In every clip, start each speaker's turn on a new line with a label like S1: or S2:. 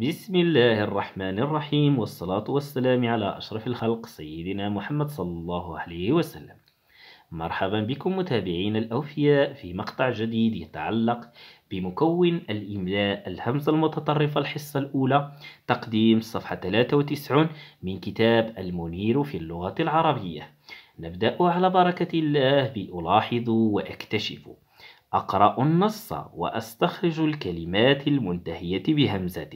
S1: بسم الله الرحمن الرحيم والصلاة والسلام على أشرف الخلق سيدنا محمد صلى الله عليه وسلم مرحبا بكم متابعينا الأوفياء في مقطع جديد يتعلق بمكون الإملاء الهمزة المتطرفة الحصة الأولى تقديم صفحة 93 من كتاب المنير في اللغة العربية نبدأ على بركة الله بألاحظ وأكتشف أقرأ النص وأستخرج الكلمات المنتهية بهمزة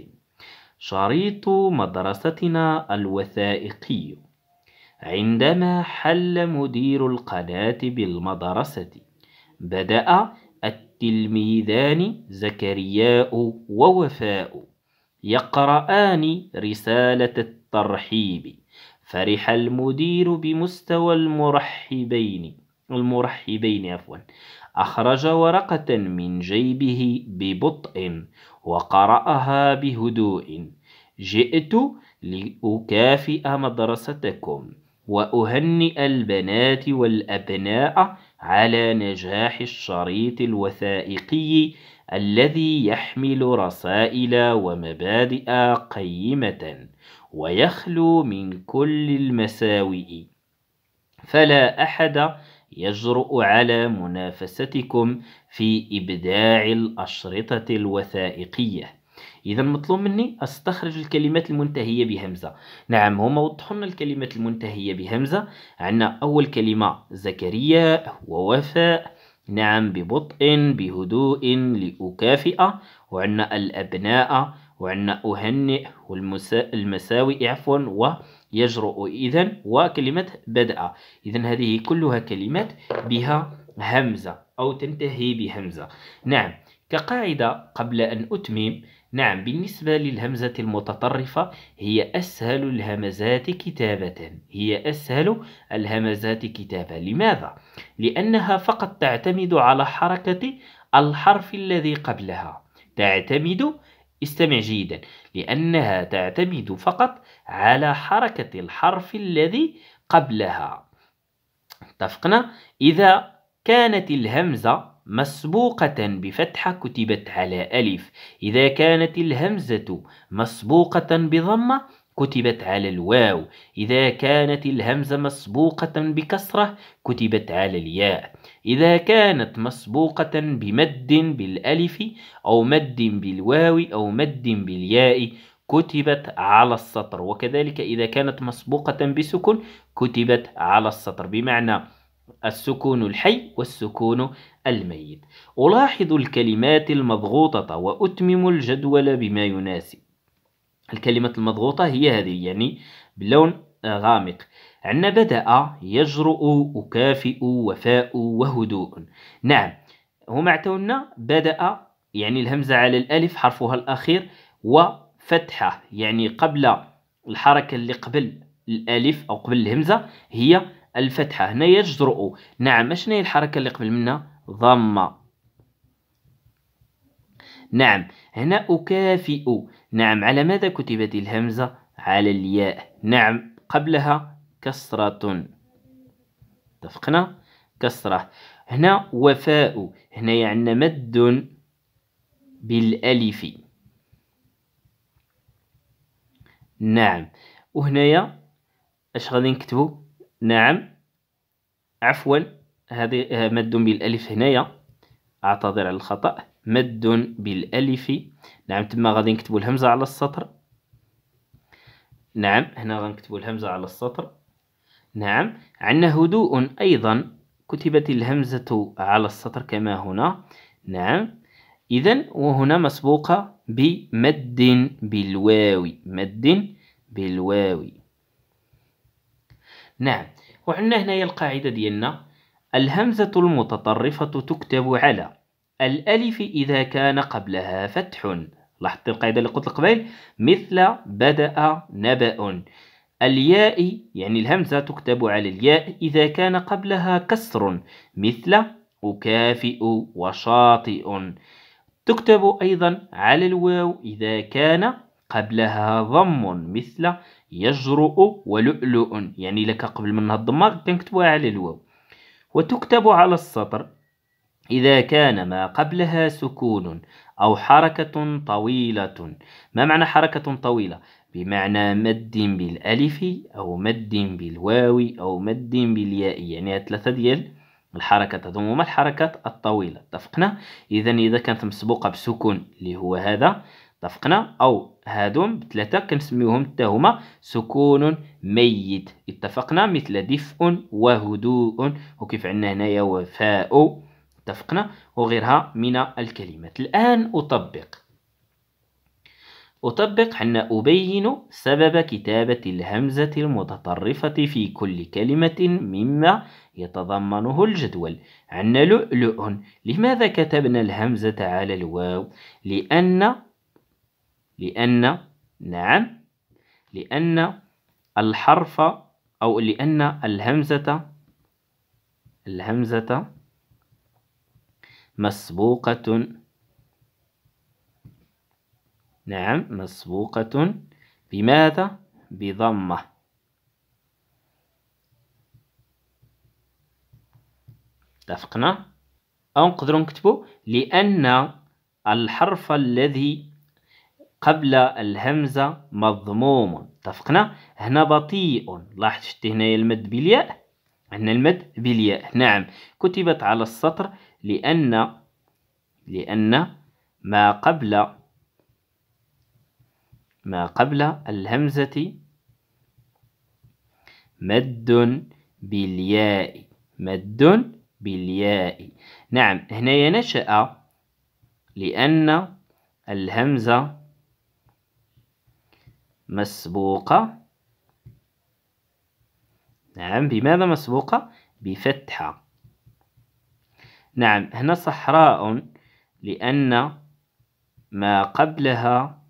S1: شريط مدرستنا الوثائقي عندما حل مدير القناة بالمدرسة بدأ التلميذان زكرياء ووفاء يقرآن رسالة الترحيب فرح المدير بمستوى المرحبين المرحبين عفوا أخرج ورقة من جيبه ببطء وقرأها بهدوء جئت لأكافئ مدرستكم وأهنئ البنات والأبناء على نجاح الشريط الوثائقي الذي يحمل رسائل ومبادئ قيمة ويخلو من كل المساوئ فلا أحد يجرؤ على منافستكم في إبداع الأشرطة الوثائقية إذا مطلوب مني أستخرج الكلمات المنتهية بهمزة نعم هما وضحوا لنا الكلمات المنتهية بهمزة عندنا أول كلمة زكريا ووفاء نعم ببطء بهدوء لأكافئ وعندنا الأبناء وعندنا أهنئ والمساوئ عفوا يجرؤ إذا وكلمة بدأ إذا هذه كلها كلمات بها همزة أو تنتهي بهمزة نعم كقاعدة قبل أن أتمم نعم بالنسبة للهمزة المتطرفة هي أسهل الهمزات كتابة هي أسهل الهمزات كتابة لماذا؟ لأنها فقط تعتمد على حركة الحرف الذي قبلها تعتمد استمع جيدا لأنها تعتمد فقط على حركة الحرف الذي قبلها اتفقنا إذا كانت الهمزة مسبوقة بفتحة كتبت على ألف إذا كانت الهمزة مسبوقة بضمة كتبت على الواو إذا كانت الهمزة مسبوقة بكسرة كتبت على الياء إذا كانت مسبوقة بمد بالألف أو مد بالواو أو مد بالياء كتبت على السطر وكذلك إذا كانت مسبوقة بسكن كتبت على السطر بمعنى السكون الحي والسكون الميت ألاحظ الكلمات المضغوطة وأتمم الجدول بما يناسب الكلمات المضغوطة هي هذه يعني باللون آه، غامق عندنا بدأ يجرؤ أكافئ وفاء وهدوء نعم هما عطاونا بدأ يعني الهمزة على الألف حرفها الأخير وفتحة يعني قبل الحركة اللي قبل الألف أو قبل الهمزة هي الفتحة هنا يجرؤ نعم أشنا هي الحركة اللي قبل منها ضمة نعم هنا أكافئ نعم على ماذا كتبت الهمزة على الياء نعم قبلها كسرة اتفقنا كسرة هنا وفاء هنا يعني مد بالألف نعم وهنايا اش غادي نكتبو نعم عفوا هذه مد بالالف هنايا اعتذر على الخطا مد بالألف نعم تما غادي نكتبو الهمزة على السطر نعم هنا غنكتبو الهمزة على السطر نعم عندنا هدوء أيضا كتبت الهمزة على السطر كما هنا نعم إذا وهنا مسبوقة بمد بالواو مد بالواو نعم وعندنا هنايا القاعدة ديالنا الهمزة المتطرفة تكتب على الألف إذا كان قبلها فتح لاحظت القاعدة اللي قلت قبل مثل بدأ نبأ الياء يعني الهمزة تكتب على الياء إذا كان قبلها كسر مثل أكافئ وشاطئ تكتب أيضا على الواو إذا كان قبلها ضم مثل يجرؤ ولؤلؤ يعني لك قبل منها الضمة كنكتبها على الواو وتكتب على السطر إذا كان ما قبلها سكون أو حركة طويلة ما معنى حركة طويلة؟ بمعنى مد بالألف أو مد بالواو أو مد بالياء يعني ثلاثة ديال الحركة هما الحركات الطويلة اتفقنا إذا إذا كانت مسبوقة بسكون اللي هو هذا اتفقنا أو هادهم بثلاثة كنسميوهم حتى هما سكون ميت اتفقنا مثل دفء وهدوء وكيف عندنا هنايا وفاء اتفقنا وغيرها من الكلمات الآن أطبق أطبق حنا أبين سبب كتابة الهمزة المتطرفة في كل كلمة مما يتضمنه الجدول عنا لؤلؤ لماذا كتبنا الهمزة على الواو لأن لأن نعم لأن الحرف أو لأن الهمزة الهمزة مسبوقة نعم مسبوقة بماذا؟ بضمة اتفقنا؟ أو نقدر نكتبه لأن الحرف الذي قبل الهمزة مضموم اتفقنا؟ هنا بطيء لاحظت شتي هنايا المد بالياء هنا المد بالياء نعم كتبت على السطر لأن لأن ما قبل ما قبل الهمزة مد بالياء مد بالياء نعم هنا نشأ لأن الهمزة مسبوقة نعم بماذا مسبوقة؟ بفتحة نعم هنا صحراء لأن ما قبلها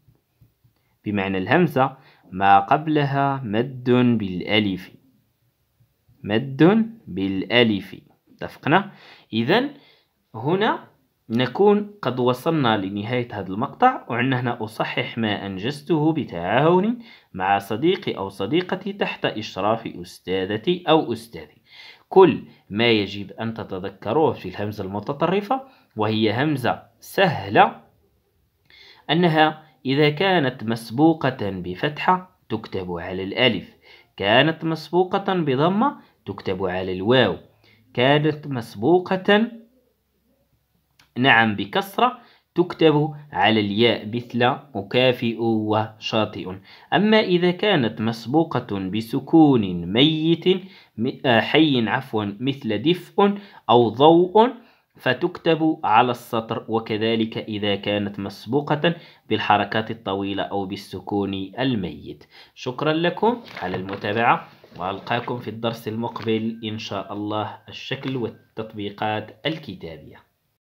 S1: بمعنى الهمزة ما قبلها مد بالألف مد بالألف اتفقنا إذا هنا نكون قد وصلنا لنهاية هذا المقطع وعندنا هنا أصحح ما أنجزته بتعاون مع صديقي أو صديقتي تحت إشراف أستاذتي أو أستاذي كل ما يجب أن تتذكروه في الهمزة المتطرفة وهي همزة سهلة أنها إذا كانت مسبوقة بفتحة تكتب على الألف كانت مسبوقة بضمة تكتب على الواو كانت مسبوقة نعم بكسرة تكتب على الياء مثل أكافئ وشاطئ أما إذا كانت مسبوقة بسكون ميت آه، حي عفوا مثل دفء أو ضوء فتكتب على السطر وكذلك إذا كانت مسبوقة بالحركات الطويلة أو بالسكون الميت شكرا لكم على المتابعة وألقاكم في الدرس المقبل إن شاء الله الشكل والتطبيقات الكتابية